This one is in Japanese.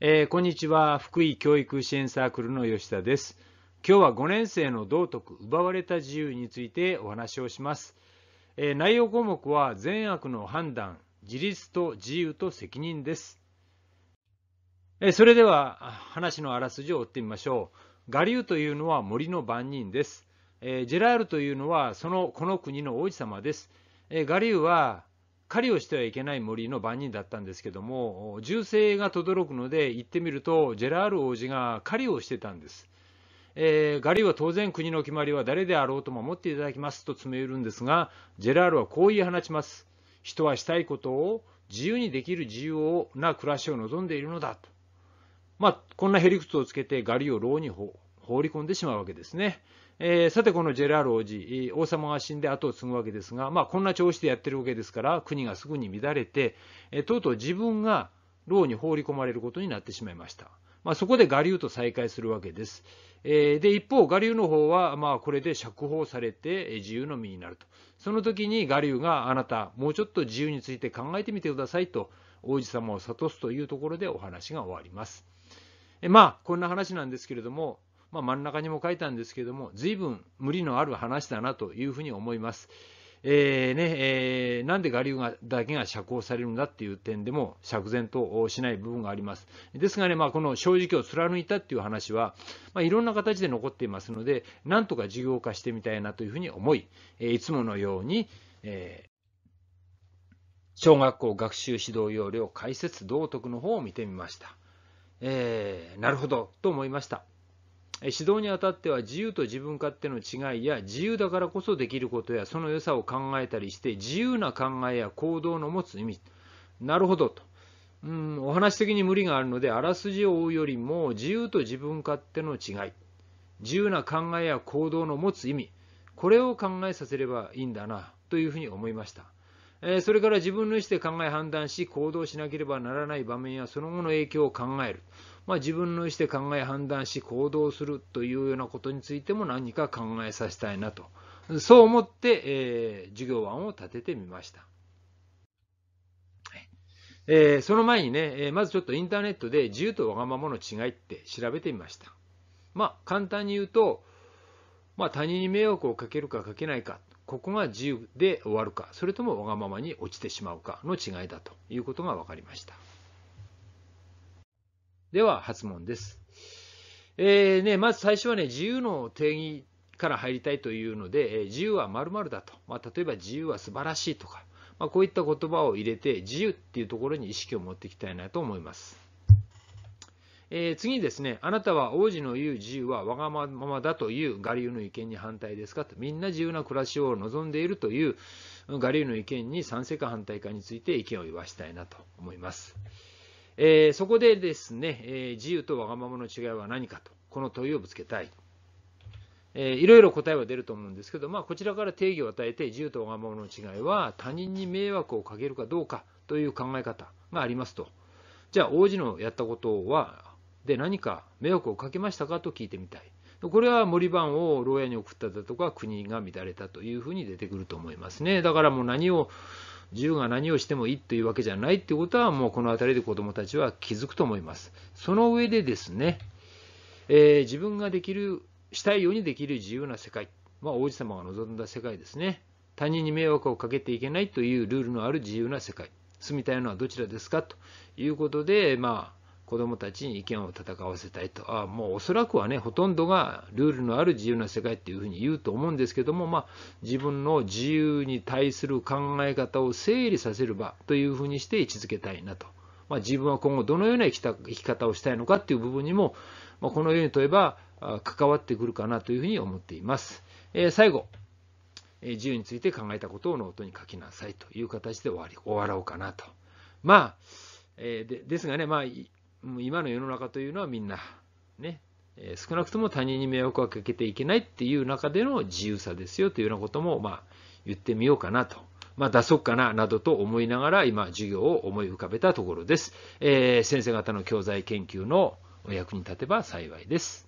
えー、こんにちは福井教育支援サークルの吉田です今日は5年生の道徳奪われた自由についてお話をします、えー、内容項目は善悪の判断自立と自由と責任です、えー、それでは話のあらすじを追ってみましょう我流というのは森の番人です、えジェラールというのはそのこの国の王子様です、え我流は狩りをしてはいけない森の番人だったんですけども銃声が轟くので行ってみるとジェラール王子が狩りをしてたんです。えー、ガリは当然国の決まりは誰であろうと守っていただきますと詰め寄るんですがジェラールはこう言い放ちます人はしたいことを自由にできる自由な暮らしを望んでいるのだと、まあ、こんなへりくつをつけてガリを牢に放り込んでしまうわけですね、えー、さてこのジェラール王子、王様が死んで後を継ぐわけですが、まあ、こんな調子でやってるわけですから、国がすぐに乱れて、えー、とうとう自分が牢に放り込まれることになってしまいました。まあ、そこで我流と再会するわけです。えー、で、一方、我流の方は、まあ、これで釈放されて自由の身になると。その時に我流があなた、もうちょっと自由について考えてみてくださいと、王子様を諭すというところでお話が終わります。えまあ、こんな話なんですけれども、まあ、真ん中にも書いたんですけども、随分無理のある話だなというふうに思います。えーねえー、なんで我流がだけが釈放されるんだっていう点でも釈然としない部分があります。ですがね、まあ、この正直を貫いたっていう話は、まあ、いろんな形で残っていますので、なんとか事業化してみたいなというふうに思い、えいつものように、えー、小学校学習指導要領解説道徳の方を見てみました。えー、なるほどと思いました。指導にあたっては自由と自分勝手の違いや自由だからこそできることやその良さを考えたりして自由な考えや行動の持つ意味なるほどとうんお話的に無理があるのであらすじを追うよりも自由と自分勝手の違い自由な考えや行動の持つ意味これを考えさせればいいんだなというふうに思いました。えそれから自分の意思で考え判断し行動しなければならない場面やその後の影響を考えるまあ、自分の意思で考え判断し行動するというようなことについても何か考えさせたいなとそう思って、えー、授業案を立ててみました。えー、その前にね、えー、まずちょっとインターネットで自由とわがままの違いって調べてみました。まあ、簡単に言うと、まあ、他人に迷惑をかけるかかけないか、ここが自由で終わるか、それともわがままに落ちてしまうかの違いだということが分かりました。では発問です。えーね、まず最初はね、自由の定義から入りたいというので、え自由は〇〇だと、まあ、例えば自由は素晴らしいとか、まあ、こういった言葉を入れて、自由っていうところに意識を持っていきたいなと思います。えー、次にですね、あなたは王子の言う自由はわがままだという我流の意見に反対ですかと、みんな自由な暮らしを望んでいるという我流の意見に賛成か反対かについて意見を言わしたいなと思います。えー、そこでですね、えー、自由とわがままの違いは何かと、この問いをぶつけたい。えいろいろ答えは出ると思うんですけど、まあ、こちらから定義を与えて、自由とわがままの違いは他人に迷惑をかけるかどうかという考え方がありますと。じゃあ、王子のやったことは、で何か迷惑をかけましたかと聞いてみたい。これは森番を牢屋に送っただとか国が乱れたというふうに出てくると思いますね。だからもう何を銃が何をしてもいいというわけじゃないってことは、もうこの辺りで子どもたちは気づくと思います。その上でですね、えー、自分ができる、したいようにできる自由な世界、まあ、王子様が望んだ世界ですね。他人に迷惑をかけていけないというルールのある自由な世界。住みたいのはどちらですかということで、まあ、子どもたちに意見を戦わせたいと、あもうおそらくはね、ほとんどがルールのある自由な世界っていうふうに言うと思うんですけども、まあ、自分の自由に対する考え方を整理させる場というふうにして位置づけたいなと。まあ、自分は今後どのような生き方をしたいのかっていう部分にも、まあ、このように問えば関わってくるかなというふうに思っています。えー、最後、えー、自由について考えたことをノートに書きなさいという形で終わり終わろうかなと。まあ、えー、でですがね、まあ、もう今の世の中というのはみんな、ね、少なくとも他人に迷惑はかけていけないっていう中での自由さですよというようなことも、まあ、言ってみようかなと。まあ、出そうかな、などと思いながら、今、授業を思い浮かべたところです。えー、先生方の教材研究のお役に立てば幸いです。